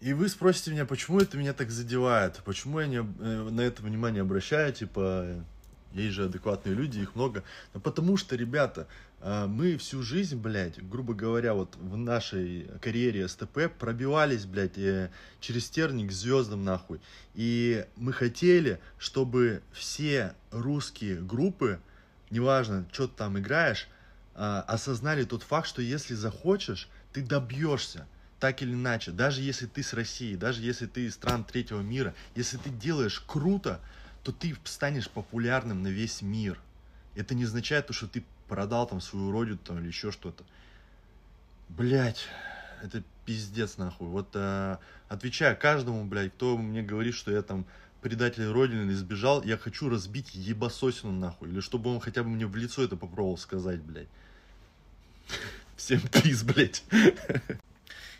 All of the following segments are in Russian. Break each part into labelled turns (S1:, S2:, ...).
S1: И вы спросите меня, почему это меня так задевает, почему я не, э, на это внимание обращаю, типа, есть же адекватные люди, их много. Но ну, потому что, ребята, э, мы всю жизнь, блядь, грубо говоря, вот в нашей карьере СТП пробивались, блядь, э, через стерник к звездам, нахуй. И мы хотели, чтобы все русские группы, неважно, что ты там играешь, осознали тот факт, что если захочешь, ты добьешься так или иначе, даже если ты с России, даже если ты из стран третьего мира, если ты делаешь круто, то ты станешь популярным на весь мир. Это не означает то, что ты продал там свою родину там, или еще что-то. Блять, это пиздец нахуй. Вот э, отвечая каждому, блядь, кто мне говорит, что я там предатель родины сбежал, я хочу разбить ебасосину нахуй. Или чтобы он хотя бы мне в лицо это попробовал сказать, блядь. Всем пиз, блядь.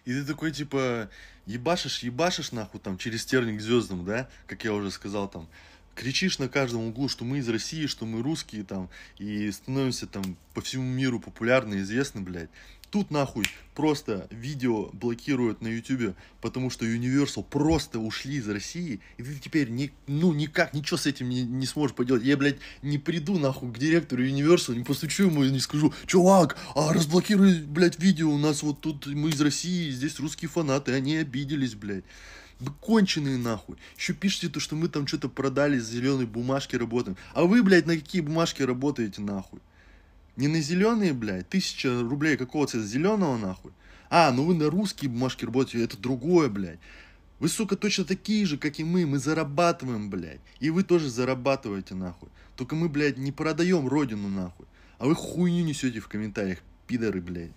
S1: И ты такой, типа, ебашишь, ебашишь, нахуй, там, через терник звездам, да, как я уже сказал, там, кричишь на каждом углу, что мы из России, что мы русские там, и становимся там по всему миру популярны, известны, блядь. Тут нахуй просто видео блокируют на YouTube, потому что Universal просто ушли из России, и ты теперь ни, ну никак ничего с этим не, не сможешь поделать. Я, блядь, не приду нахуй к директору Universal, не постучу ему и не скажу, чувак, а разблокируй, блядь, видео, у нас вот тут мы из России, здесь русские фанаты, они обиделись, блядь. Вы конченые нахуй. Еще пишите то, что мы там что-то продали, с зеленой бумажки работаем. А вы, блядь, на какие бумажки работаете нахуй? Не на зеленые, блядь, тысяча рублей какого цвета зеленого нахуй? А, ну вы на русские бумажки работаете, это другое, блядь. Вы, сука, точно такие же, как и мы. Мы зарабатываем, блядь. И вы тоже зарабатываете, нахуй. Только мы, блядь, не продаем родину, нахуй. А вы хуйню несете в комментариях, пидоры, блядь.